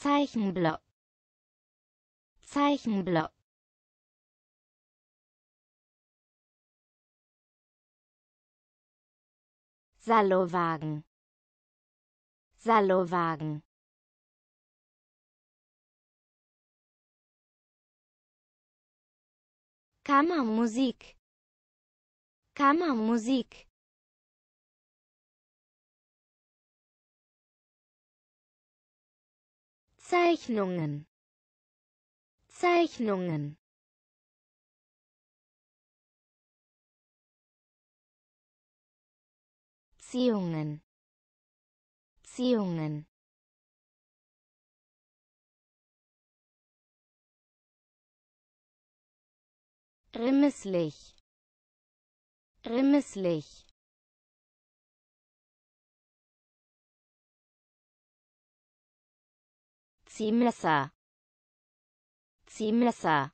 Zeichenblock Zeichenblock Salowagen Salowagen Kammermusik Kammermusik Zeichnungen Zeichnungen Ziehungen Ziehungen Remisslich Remisslich Seamlesser. Seamlesser.